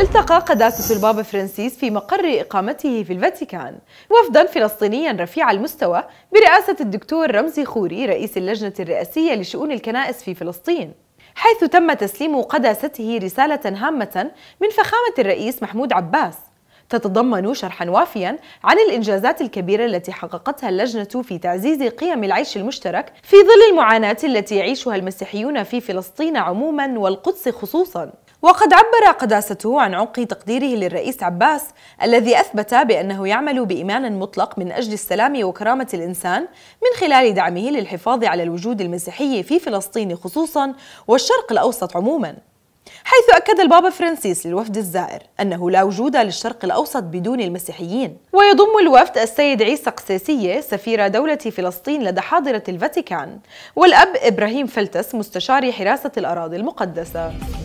التقى قداسة البابا فرانسيس في مقر إقامته في الفاتيكان وفدا فلسطينيا رفيع المستوى برئاسة الدكتور رمزي خوري رئيس اللجنة الرئاسية لشؤون الكنائس في فلسطين حيث تم تسليم قداسته رسالة هامة من فخامة الرئيس محمود عباس تتضمن شرحا وافيا عن الانجازات الكبيره التي حققتها اللجنه في تعزيز قيم العيش المشترك في ظل المعاناه التي يعيشها المسيحيون في فلسطين عموما والقدس خصوصا وقد عبر قداسته عن عمق تقديره للرئيس عباس الذي أثبت بأنه يعمل بإيمان مطلق من أجل السلام وكرامة الإنسان من خلال دعمه للحفاظ على الوجود المسيحي في فلسطين خصوصا والشرق الأوسط عموما حيث أكد البابا فرانسيس للوفد الزائر أنه لا وجود للشرق الأوسط بدون المسيحيين ويضم الوفد السيد عيسى قسيسية سفير دولة فلسطين لدى حاضرة الفاتيكان والأب إبراهيم فلتس مستشار حراسة الأراضي المقدسة